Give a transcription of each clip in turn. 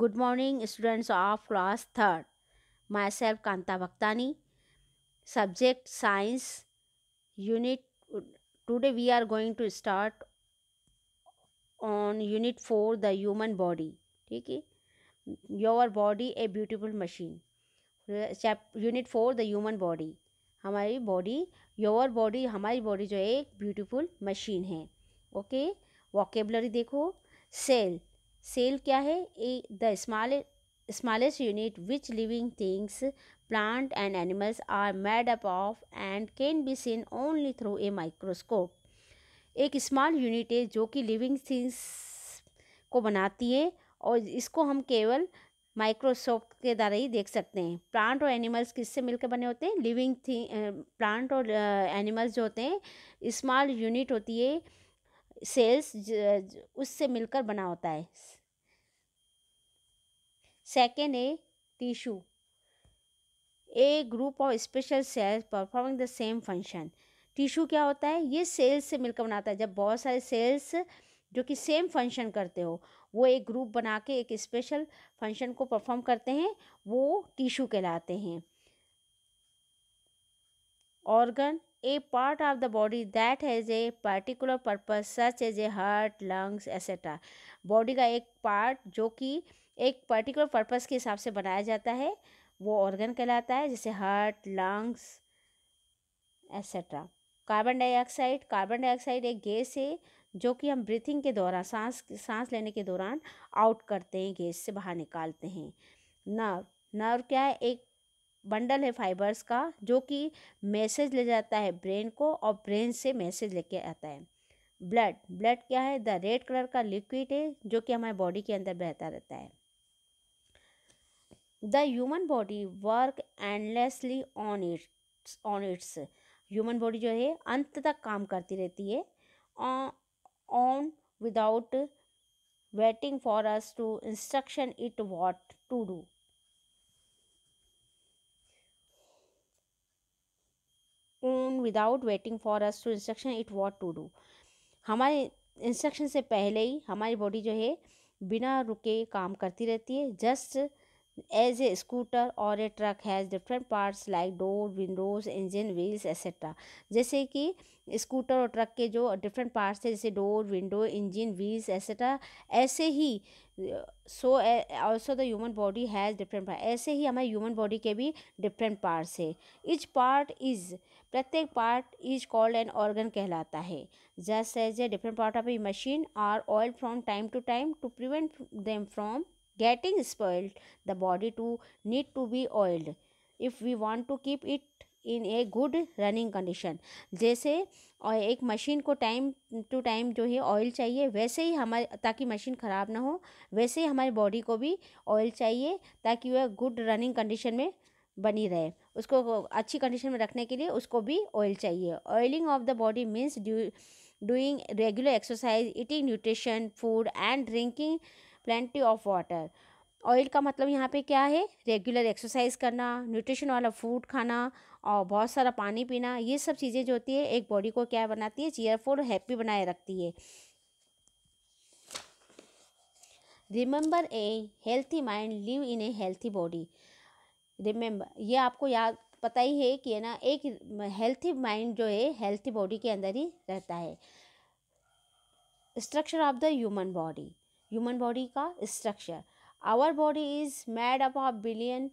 Good morning students of class third myself Kanta Bhaktani subject science unit today we are going to start on unit four the human body ठीक है your body a beautiful machine unit four the human body हमारी body your body हमारी body जो है एक beautiful machine है okay vocabulary देखो cell cell क्या है a the small smallest unit which living things plant and animals are made up of and can be seen only through a microscope एक small unit है जो कि living things को बनाती है और इसको हम केवल माइक्रोस्कोप के द्वारा ही देख सकते हैं प्लांट और एनिमल्स किससे मिलकर बने होते हैं लिविंग थिंग प्लांट और एनिमल्स जो होते हैं स्मॉल यूनिट होती है सेल्स उससे मिलकर बना होता है Second A tissue. A group of special cells performing the same function. Tissue क्या होता है ये सेल्स से मिलकर बनाता है जब बहुत सारे सेल्स जो कि सेम फंक्शन करते हो वो एक ग्रुप बना के एक स्पेशल फंक्शन को परफॉर्म करते हैं वो टिश्यू कहलाते हैं organ a part of the body that has a particular purpose such as a heart lungs etc body का एक part जो कि एक पर्टिकुलर पर्पस के हिसाब से बनाया जाता है वो ऑर्गन कहलाता है जैसे heart lungs etcetera carbon dioxide carbon dioxide एक गैस है जो कि हम ब्रीथिंग के दौरान सांस सांस लेने के दौरान आउट करते हैं गैस से बाहर निकालते हैं नर्व नर्व क्या है एक बंडल है फाइबर्स का जो कि मैसेज ले जाता है ब्रेन को और ब्रेन से मैसेज लेके आता है ब्लड ब्लड क्या है द रेड कलर का लिक्विड है जो कि हमारे बॉडी के अंदर बहता रहता है the human body work endlessly on its on its human body जो है अंत तक काम करती रहती है on without waiting for us to instruction it what to do on without waiting for us to instruction it what to do हमारे instruction से पहले ही हमारी बॉडी जो है बिना रुके काम करती रहती है जस्ट एज ए स्कूटर और a truck has different parts like door windows engine wheels etcetera जैसे कि स्कूटर और ट्रक के जो डिफरेंट पार्ट्स थे जैसे door window engine wheels etcetera ऐसे ही so also the human body has different part ऐसे ही हमारे ह्यूमन बॉडी के भी डिफरेंट पार्ट्स है इच पार्ट इज प्रत्येक part is called an organ कहलाता है just as a different part of a machine are oil from time to time to prevent them from getting spoiled the body to need to be oiled if we want to keep it in a good running condition जैसे एक machine को time to time जो है oil चाहिए वैसे ही हमारे ताकि machine ख़राब ना हो वैसे ही हमारी बॉडी को भी ऑयल चाहिए ताकि वह गुड रनिंग कंडीशन में बनी रहे उसको अच्छी कंडीशन में रखने के लिए उसको भी ऑयल चाहिए oiling of the body means do doing regular exercise eating nutrition food and drinking plenty of water oil का मतलब यहाँ पे क्या है रेगुलर एक्सरसाइज करना न्यूट्रिशन वाला फूड खाना और बहुत सारा पानी पीना ये सब चीज़ें जो होती है एक बॉडी को क्या बनाती है चेयरफुल हैप्पी बनाए रखती है remember a healthy mind live in a healthy body remember ये आपको याद पता ही है कि है ना एक हेल्थी माइंड जो है हेल्थी बॉडी के अंदर ही रहता है structure of the human body human body का structure our body is made up of billion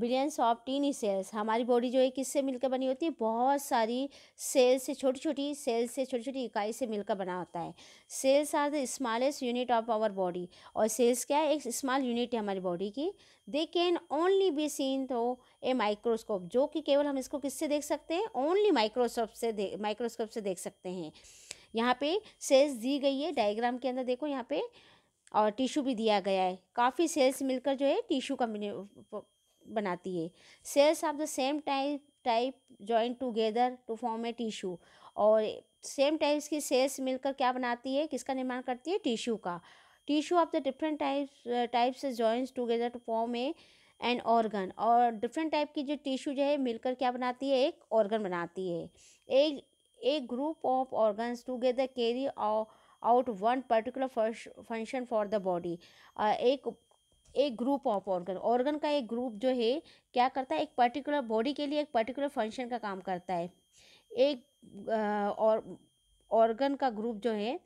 billions of tiny cells हमारी बॉडी जो है किससे मिलकर बनी होती है बहुत सारी सेल से छोटी छोटी सेल से छोटी छोटी इकाई से मिलकर बना होता है cells are the smallest unit of our body और सेल्स क्या है एक स्मॉल यूनिट है हमारी बॉडी की they can only be seen through a microscope जो कि केवल हम इसको किससे देख सकते हैं ओनली माइक्रोस्कोप से माइक्रोस्कोप से देख सकते हैं यहाँ पे सेल्स दी गई है डायग्राम के अंदर देखो यहाँ पे और टिशू भी दिया गया है काफ़ी सेल्स मिलकर जो है टिशू कंपनी बनाती है cells of the same type type joint together to form a tissue और सेम टाइप्स की सेल्स मिलकर क्या बनाती है किसका निर्माण करती है टिशू का tissue of the different types types joints together to form a an organ और डिफरेंट टाइप की जो टिशू जो है मिलकर क्या बनाती है एक ऑर्गन बनाती है एक एक group of organs together carry और out one particular function for the body एक एक ग्रुप ऑफ ऑर्गन ऑर्गन का एक ग्रुप जो है क्या करता है एक पर्टिकुलर बॉडी के लिए एक पर्टिकुलर फंक्शन का काम करता है एक ऑर्गन का ग्रुप जो है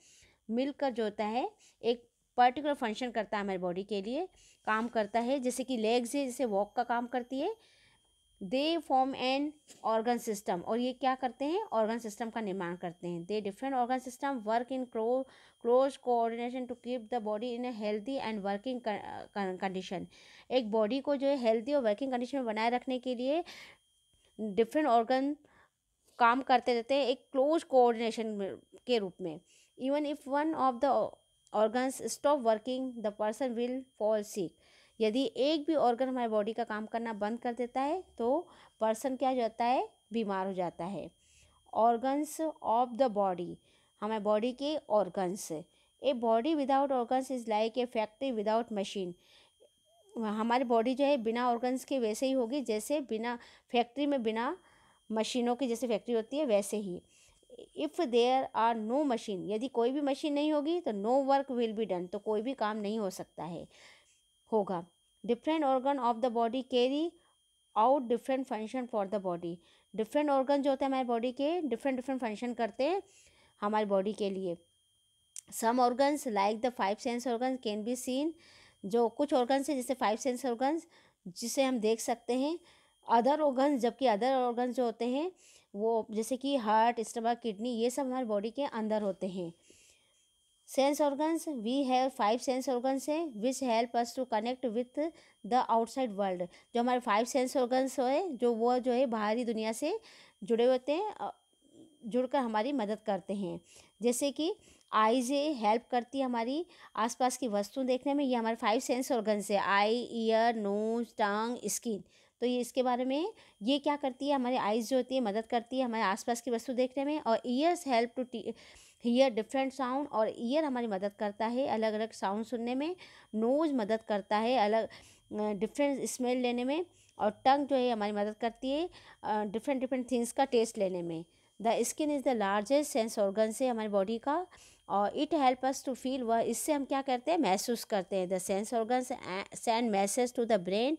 मिलकर जो होता है एक पर्टिकुलर फंक्शन करता है हमारी बॉडी के लिए काम करता है जैसे कि लेग्स है जैसे वॉक का काम करती है they form an organ system और ये क्या करते हैं ऑर्गन सिस्टम का निर्माण करते हैं they different organ system work in क्रो close coordination to keep the body in a healthy and working condition एक बॉडी को जो है हेल्दी और वर्किंग कंडीशन में बनाए रखने के लिए डिफरेंट ऑर्गन काम करते रहते हैं एक क्लोज कोऑर्डिनेशन के रूप में even if one of the organs stop working the person will fall sick यदि एक भी ऑर्गन हमारे बॉडी का काम करना बंद कर देता है तो पर्सन क्या हो जाता है बीमार हो जाता है ऑर्गन्स ऑफ द बॉडी हमारे बॉडी के organs a body without organs is like a factory without machine हमारी बॉडी जो है बिना ऑर्गन्स के वैसे ही होगी जैसे बिना फैक्ट्री में बिना मशीनों की जैसे फैक्ट्री होती है वैसे ही if there are no machine यदि कोई भी मशीन नहीं होगी तो no work will be done तो कोई भी काम नहीं हो सकता है होगा different organ of the body carry out different function for the body different organ जो होते हैं हमारे बॉडी के डिफरेंट डिफरेंट फंक्शन करते हैं हमारी बॉडी के लिए some organs like the five sense organ can be seen जो कुछ ऑर्गन्स हैं जैसे फाइव सेंस ऑर्गन्स जिसे हम देख सकते हैं अदर ऑर्गन्स जबकि अदर ऑर्गन्स जो होते हैं वो जैसे कि हार्ट स्टमक किडनी ये सब हमारे बॉडी के अंदर होते हैं sense organs we have five sense organs है which help us to connect with the outside world जो हमारे फाइव सेंस ऑर्गन्स हैं जो वो जो है बाहरी दुनिया से जुड़े होते हैं जुड़कर हमारी मदद करते हैं जैसे कि आईज हेल्प करती है हमारी आसपास की वस्तु देखने में ये हमारे फाइव सेंस ऑर्गन्स है eye ear nose tongue skin तो ये इसके बारे में ये क्या करती है हमारे आइज़ जो होती है मदद करती है हमारे आसपास की वस्तु देखने में और ईयर्स हेल्प टू टी हीयर डिफरेंट साउंड और ईयर हमारी मदद करता है अलग अलग साउंड सुनने में नोज़ मदद करता है अलग डिफरेंट स्मेल लेने में और टंग जो है हमारी मदद करती है डिफरेंट डिफरेंट थिंग्स का टेस्ट लेने में the skin is the largest sense organ से हमारी बॉडी का और it help us to feel वह इससे हम क्या करते हैं महसूस करते हैं the sense organ send message to the brain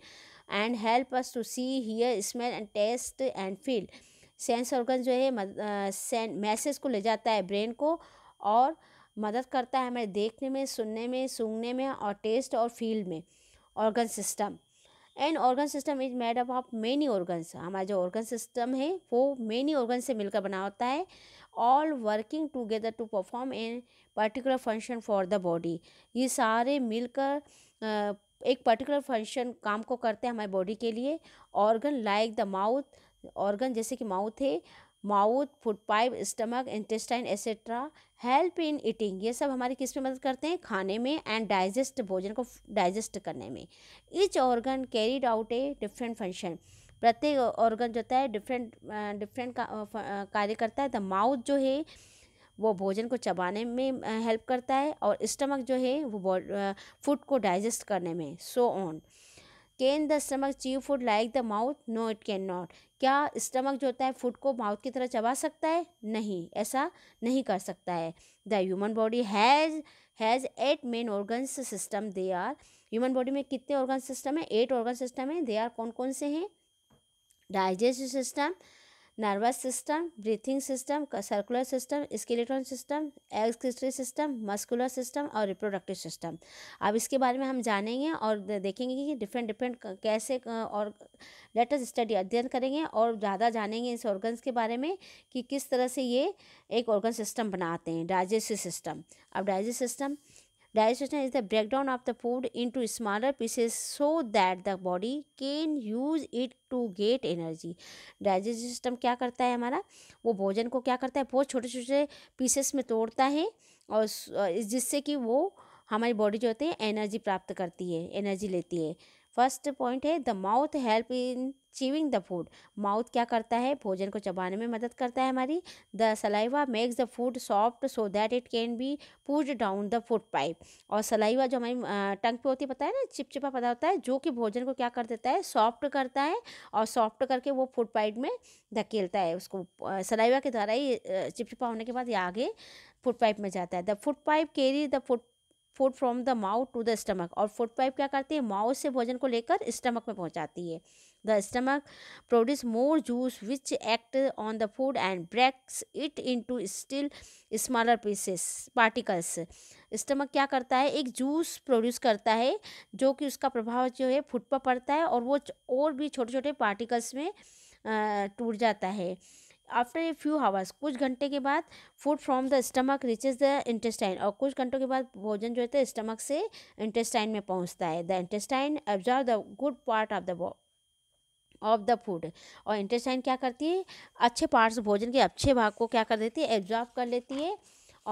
and help us to see hear smell and taste and feel sense organ जो है मैसेज को ले जाता है ब्रेन को और मदद करता है हमें देखने में सुनने में सूंघने में और टेस्ट और फील में organ system and organ system is made up of many organs हमारा जो ऑर्गन सिस्टम है वो मेनी ऑर्गन से मिलकर बना होता है all working together to perform an particular function for the body ये सारे मिलकर एक पर्टिकुलर फंक्शन काम को करते हैं हमारे बॉडी के लिए organ like the mouth organ जैसे कि माउथ है mouth food pipe stomach intestine etcetera help in eating ये सब हमारी किस में मदद करते हैं खाने में एंड डाइजेस्ट भोजन को डाइजेस्ट करने में each organ carried out a different function प्रत्येक ऑर्गन जो होता है डिफरेंट डिफरेंट कार्य करता है द माउथ जो है वो भोजन को चबाने में हेल्प करता है और स्टमक जो है वो फूड को डाइजेस्ट करने में so so on can the stomach chew food like the mouth no it can not क्या स्टमक जो होता है फूड को माउथ की तरह चबा सकता है नहीं ऐसा नहीं कर सकता है the human body has has eight main organ system they are human body में कितने ऑर्गन सिस्टम है एट ऑर्गन सिस्टम है दे आर कौन कौन से हैं digest system nervous system breathing system circular system skeleton system excretory system muscular system और reproductive system अब इसके बारे में हम जानेंगे और देखेंगे कि डिफरेंट डिफरेंट कैसे और लेटेस्ट स्टडी अध्ययन करेंगे और ज़्यादा जानेंगे इस ऑर्गन्स के बारे में कि किस तरह से ये एक ऑर्गन सिस्टम बनाते हैं डाइजेस्टिव सिस्टम अब digest system digestion is the break down of the food into smaller pieces so that the body can use it to get energy digest system क्या करता है हमारा वो भोजन को क्या करता है बहुत छोटे छोटे पीसेस में तोड़ता है और जिससे कि वो हमारी बॉडी जो होती है एनर्जी प्राप्त करती है एनर्जी लेती है फर्स्ट पॉइंट है the mouth help in chewing the food mouth क्या करता है भोजन को चबाने में मदद करता है हमारी the saliva makes the food soft so that it can be push down the food pipe और सलाइवा जो हमारी टंग पे होती है पता है ना चिपचिपा पता होता है जो कि भोजन को क्या कर देता है सॉफ्ट करता है और सॉफ्ट करके वो फूड पाइप में धकेलता है उसको सलाइवा के द्वारा ही चिपचिपा होने के बाद ये आगे फूड पाइप में जाता है the food pipe carry the food food from the mouth to the stomach और फूड पाइप क्या करती है माउथ से भोजन को लेकर स्टमक में पहुंचाती है the stomach produce more juice which act on the food and breaks it into still smaller pieces particles stomach क्या करता है एक जूस प्रोड्यूस करता है जो कि उसका प्रभाव जो है फूड पर पड़ता है और वो और भी छोटे छोटे पार्टिकल्स में टूट जाता है आफ्टर ए फ्यू हावर्स कुछ घंटे के बाद food from the stomach reaches the intestine और कुछ घंटों के बाद भोजन जो है स्टमक से इंटेस्टाइन में पहुंचता है the intestine absorb the good part of the of the food और इंटेस्टाइन क्या करती है अच्छे पार्ट्स भोजन के अच्छे भाग को क्या कर देती है एब्जॉर्व कर लेती है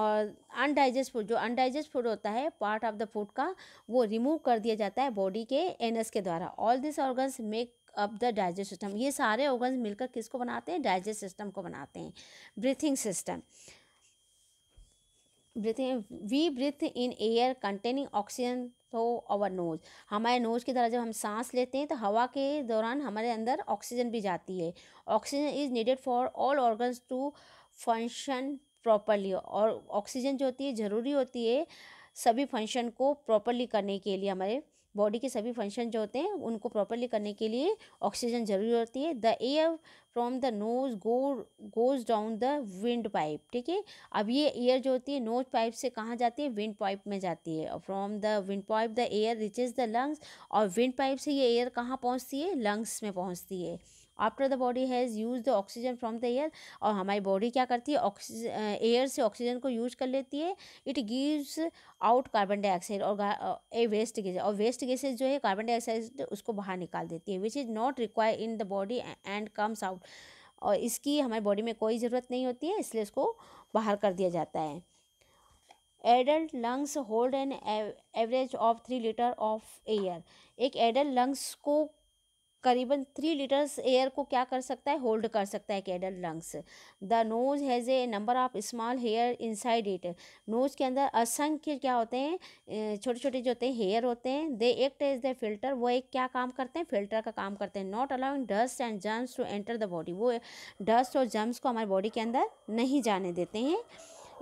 और अनडाइजेस्ट फूड जो अनडाइजेस्ट फूड होता है पार्ट ऑफ द फूड का वो रिमूव कर दिया जाता है बॉडी के एनस के द्वारा all this organs make of the digest system ये सारे ऑर्गन्स मिलकर किसको बनाते हैं डाइजेस्ट सिस्टम को बनाते हैं breathing system breathing we breathe in air containing oxygen तो आवर नोज हमारे नोज की तरह जब हम सांस लेते हैं तो हवा के दौरान हमारे अंदर ऑक्सीजन भी जाती है oxygen is needed for all organs to function properly और ऑक्सीजन जो होती है ज़रूरी होती है सभी फंक्शन को प्रॉपरली करने के लिए हमारे बॉडी के सभी फंक्शन जो होते हैं उनको प्रॉपरली करने के लिए ऑक्सीजन ज़रूरी होती है the air from the nose go goes down the windpipe ठीक है अब ये एयर जो होती है नोज पाइप से कहाँ जाती है विंड पाइप में जाती है और from the windpipe the air reaches the lungs और विंड पाइप से ये एयर कहाँ पहुँचती है लंग्स में पहुँचती है after the body has use the oxygen from the air और हमारी बॉडी क्या करती है ऑक्सीजन एयर से ऑक्सीजन को यूज कर लेती है it gives out carbon dioxide और ए वेस्ट गैसेज और वेस्ट गैसेज जो है कार्बन डाइऑक्साइड उसको बाहर निकाल देती है which is not require in the body and comes out और इसकी हमारी बॉडी में कोई ज़रूरत नहीं होती है इसलिए इसको बाहर कर दिया जाता है adult lungs hold an average of three litre of air एक एडल्ट लंग्स को करीबन थ्री लीटर्स एयर को क्या कर सकता है होल्ड कर सकता है कैडल lungs the nose has a number of small hair inside it nose के अंदर असंख्य क्या होते हैं छोटे छोटे जो होते हैं हेयर होते हैं they act as the filter वो एक क्या काम करते हैं फिल्टर का काम करते हैं not allowing dust and germs to enter the body वो डस्ट और जर्म्स को हमारी बॉडी के अंदर नहीं जाने देते हैं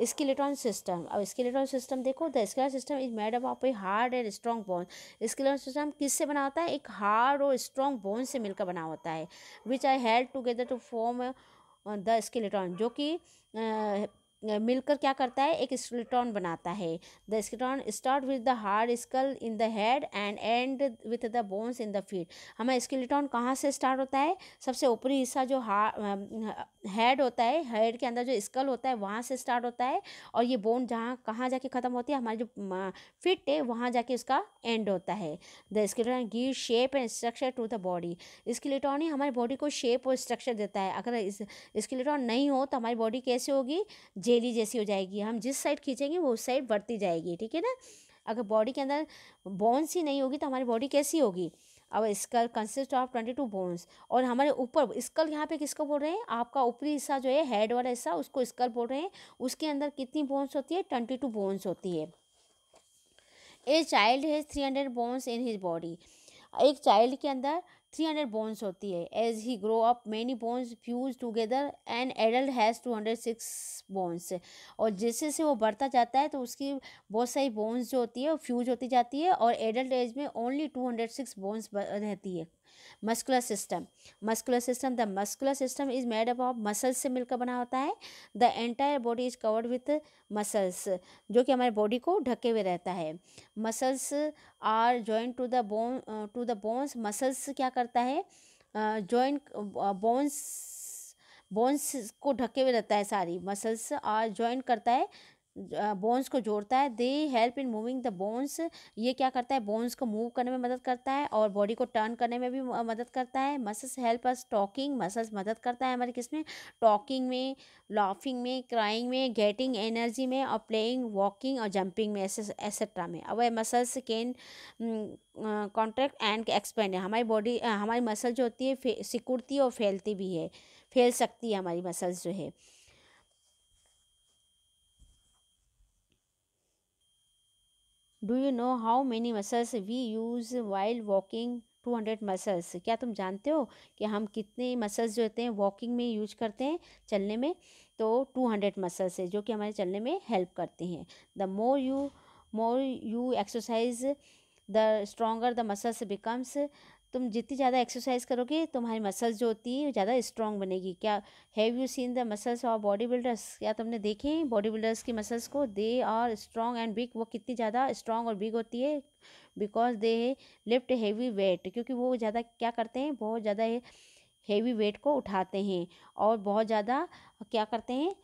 स्केलेटॉन सिस्टम अब स्केलेटॉन सिस्टम देखो the skeleton system is made up of a hard and strong bone skeleton system किससे बना होता है एक हार्ड और स्ट्रॉन्ग बोन से मिलकर बना होता है which I held together to form the skeleton जो कि uh, मिलकर क्या करता है एक स्केलेटॉन बनाता है the skeleton start with the hard skull in the head and end with the bones in the feet हमें स्केलेटॉन कहाँ से स्टार्ट होता है सबसे ऊपरी हिस्सा जो हेड होता है हेड के अंदर जो स्कल होता है वहाँ से स्टार्ट होता है और ये बोन जहाँ कहाँ जाके ख़त्म होती है हमारी जो फिट है वहाँ जाके उसका एंड होता है the skeleton give shape and structure to the body skeleton ही हमारी बॉडी को शेप और स्ट्रक्चर देता है अगर स्केलेटॉन नहीं हो तो हमारी बॉडी कैसे होगी जेली जैसी हो जाएगी हम जिस साइड खींचेंगे वो उस साइड बढ़ती जाएगी ठीक है ना अगर बॉडी के अंदर बोन्स ही नहीं होगी तो हमारी बॉडी कैसी होगी अब skull consist of twenty two bones और हमारे ऊपर स्कल यहाँ पे किसको बोल रहे हैं आपका ऊपरी हिस्सा जो है हेड वाला हिस्सा उसको स्कल बोल रहे हैं उसके अंदर कितनी बोन्स होती है ट्वेंटी टू बोन्स होती है a child has three hundred bones in his body एक चाइल्ड के अंदर थ्री हंड्रेड बोन्स होती है as he grow up many bones fuse together and adult has two hundred six bones और जैसे जैसे वो बढ़ता जाता है तो उसकी बहुत सारी बोन्स जो होती है वो फ्यूज होती जाती है और एडल्ट एज में only two hundred six bones रहती है muscular system muscular system the muscular system is made up of muscles से मिलकर बना होता है the entire body is covered with muscles जो कि हमारे बॉडी को ढके हुए रहता है muscles are joint to the bone to the bones muscles क्या करता है जॉइंट बोन्स बोन्स को ढके हुए रहता है सारी मसल्स आर जॉइंट करता है बोन्स को जोड़ता है they help in moving the bones ये क्या करता है बोन्स को मूव करने में मदद करता है और बॉडी को टर्न करने में भी मदद करता है muscles help us talking muscles मदद करता है हमारे किस में टॉकिंग में लाफिंग में क्राइंग में गेटिंग एनर्जी में और प्लेइंग वॉकिंग और जंपिंग में एसेट्रा में अब muscles can contract and expand हमारी बॉडी हमारी मसल जो होती है सिकुड़ती और फैलती भी है फैल सकती है हमारी मसल्स जो है do you know how many muscles we use while walking two hundred muscles क्या तुम जानते हो कि हम कितने मसल्स जो होते हैं वॉकिंग में यूज करते हैं चलने में तो टू हंड्रेड मसल्स है जो कि हमारे चलने में हेल्प करते हैं the more you more you exercise the stronger the muscles becomes तुम जितनी ज़्यादा एक्सरसाइज करोगे तुम्हारी मसल्स जो होती है ज़्यादा स्ट्रॉन्ग बनेगी क्या have you seen the muscles of body builders क्या तुमने देखे हैं बॉडी बिल्डर्स की मसल्स को they are strong and big वो कितनी ज़्यादा स्ट्रॉन्ग और बिग होती है because they lift heavy weight क्योंकि वो ज़्यादा क्या करते हैं बहुत ज़्यादा हैवी वेट को उठाते हैं और बहुत ज़्यादा क्या करते हैं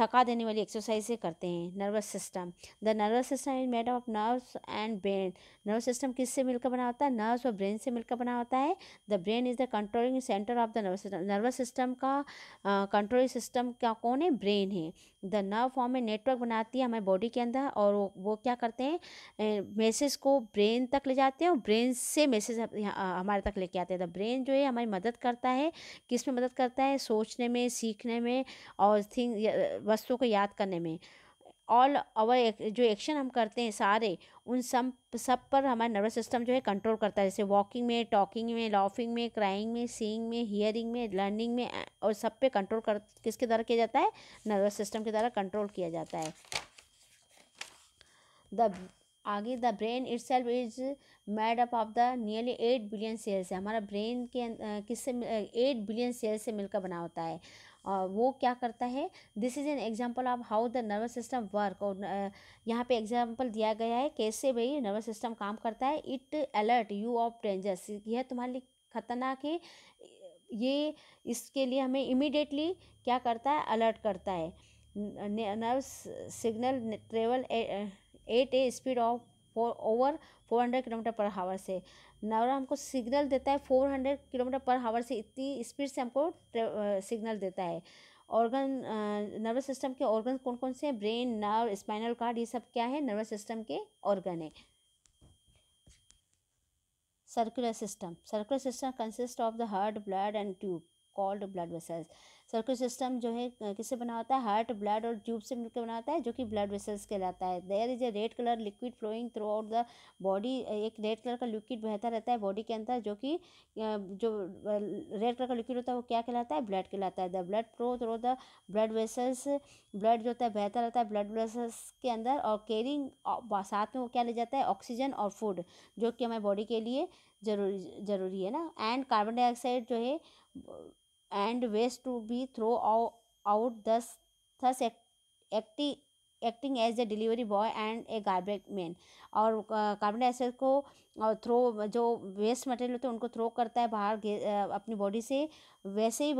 थका देने वाली एक्सरसाइजें करते हैं nervous system the nervous system is made of nerves and brain nervous system किससे मिलकर बना होता है नर्व्स और ब्रेन से मिलकर बना होता है the brain is the controlling centre of the nervous system nervous system का कंट्रोलिंग सिस्टम का कौन है ब्रेन है द नर्व फॉर्म में नेटवर्क बनाती है हमारे बॉडी के अंदर और वो, वो क्या करते हैं मैसेज को ब्रेन तक ले जाते हैं और ब्रेन से मैसेज हमारे तक लेके आते हैं द ब्रेन जो है हमारी मदद करता है किस में मदद करता है सोचने में सीखने में और थिंग वस्तुओं को याद करने में ऑल अवर जो एक्शन हम करते हैं सारे उन सब सब पर हमारा नर्वस सिस्टम जो है कंट्रोल करता है जैसे वॉकिंग में टॉकिंग में लॉफिंग में क्राइंग में सीइंग में हियरिंग में लर्निंग में और सब पे कंट्रोल कर किसके द्वारा किया जाता है नर्वस सिस्टम के द्वारा कंट्रोल किया जाता है द आगे the brain itself is made up of the nearly eight billion cells है हमारा ब्रेन के किससे एट बिलियन सेल्स से मिलकर बना होता है वो क्या करता है this is an example of how the nervous system work और यहाँ पे एग्जाम्पल दिया गया है कैसे भाई नर्वस सिस्टम काम करता है it alert you of dangers यह तुम्हारे लिए खतरनाक है ये इसके लिए हमें इमिडिएटली क्या करता है अलर्ट करता है nervous signal travel at a speed of four over four hundred kilometre per hour से नवरा हमको सिग्नल देता है four hundred kilometre per hour से इतनी स्पीड से हमको सिग्नल देता है ऑर्गन नर्वस सिस्टम के ऑर्गन कौन कौन से हैं ब्रेन नर्व स्पाइनल कार्ड ये सब क्या है नर्वस सिस्टम के ऑर्गन है circular system circular system consist of the heart blood and tube called blood vessels circular system जो है किससे बना होता है हार्ट ब्लड और ट्यूब से मिलकर बना होता है जो कि ब्लड वेसल्स कहलाता है there is a red colour liquid flowing throughout the body एक रेड कलर का लिक्विड बहता रहता है बॉडी के अंदर जो कि जो रेड कलर का लिक्विड होता है वो क्या कहलाता है ब्लड कहलाता है the blood flow through the blood vessels blood जो होता है बहता रहता है ब्लड वेसल्स के अंदर और कैरिंग साथ में वो क्या ले जाता है ऑक्सीजन और फूड जो कि हमारे बॉडी के लिए जरूरी जरूरी है ना एंड कार्बन डाइऑक्साइड जो है and waste to be throw out दस थस एक्टि acting as a delivery boy and a garbage man और कार्बन डाइऑक्साइड को थ्रो जो वेस्ट मटेरियल होते हैं उनको थ्रो करता है बाहर अपनी बॉडी से वैसे ही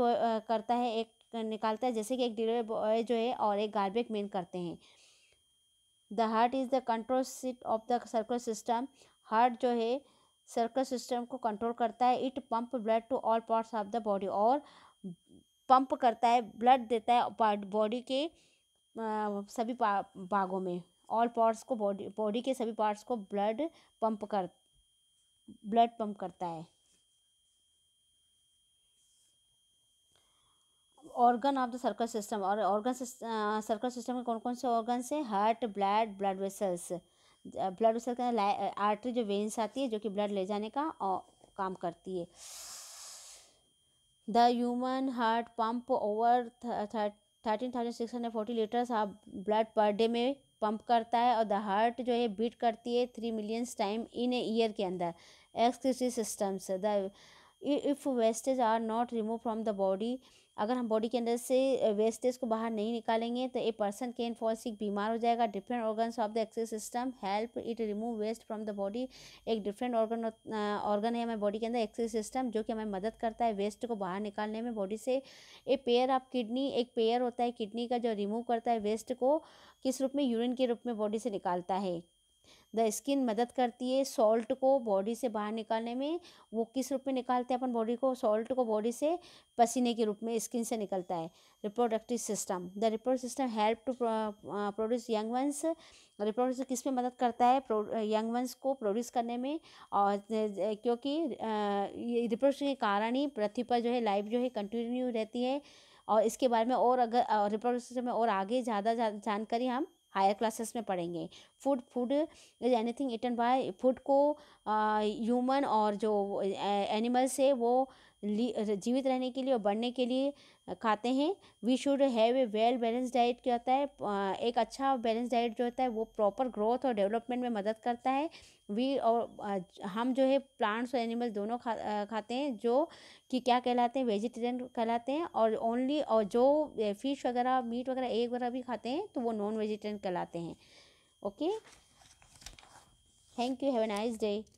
करता है एक निकालता है जैसे कि एक डिलीवरी बॉय जो है और एक गार्बेज मैन करते हैं the heart is the control seat of the circular system heart जो है सर्कस सिस्टम को कंट्रोल करता है it pump blood to all parts of the body और पंप करता है ब्लड देता है बॉडी के सभी भागों में ऑल पार्ट्स को बॉडी बॉडी के सभी पार्ट्स को ब्लड पंप कर ब्लड पंप करता है organ of the circle system और ऑर्गन सर्कल सिस्टम में कौन कौन से ऑर्गन है heart blood blood vessels blood उसे सकते हैं आर्टरी जो वेन्स आती है जो कि ब्लड ले जाने का काम करती है the human heart pump over thirteen thousand six hundred forty litres of blood per day में पंप करता है और द हार्ट जो है बीट करती है three millions time in a year के अंदर exclusive systems the if wastage are not remove from the body अगर हम बॉडी के अंदर से वेस्टेज को बाहर नहीं निकालेंगे तो a person can fall sick बीमार हो जाएगा different organ of the excess system help it remove waste from the body एक डिफरेंट ऑर्गन ऑर्गन है हमारे बॉडी के अंदर एक्सेस सिस्टम जो कि हमें मदद करता है वेस्ट को बाहर निकालने में बॉडी से ए पेयर ऑफ किडनी एक पेयर होता है किडनी का जो रिमूव करता है वेस्ट को किस रूप में यूरिन के रूप में बॉडी से निकालता है द स्किन मदद करती है सॉल्ट को बॉडी से बाहर निकालने में वो किस रूप में निकालते हैं अपन बॉडी को सॉल्ट को बॉडी से पसीने के रूप में स्किन से निकलता है reproductive system the reproductive system help to produce young ones reproductive किस में मदद करता है यंग वंस को प्रोड्यूस करने में और क्योंकि रिप्रोडक्शन के कारण ही पृथ्वी पर जो है लाइफ जो है कंटिन्यू रहती है और इसके बारे में और अगर रिप्रोडक्शन में और आगे ज़्यादा जानकारी हम हायर क्लासेस में पढ़ेंगे food food is anything eaten by food को ह्यूमन और जो एनिमल्स है वो जीवित रहने के लिए और बढ़ने के लिए खाते हैं we should have a well balance diet क्या होता है एक अच्छा बैलेंस डाइट जो होता है वो प्रॉपर ग्रोथ और डेवलपमेंट में मदद करता है वी और हम जो है प्लांट्स और एनिमल दोनों खा खाते हैं जो कि क्या कहलाते हैं वेजिटेरियन कहलाते हैं और ओनली और जो फिश वगैरह मीट वगैरह एग वगैरह भी खाते हैं तो वो नॉन वेजिटेरियन कहलाते हैं okay thank you have a nice day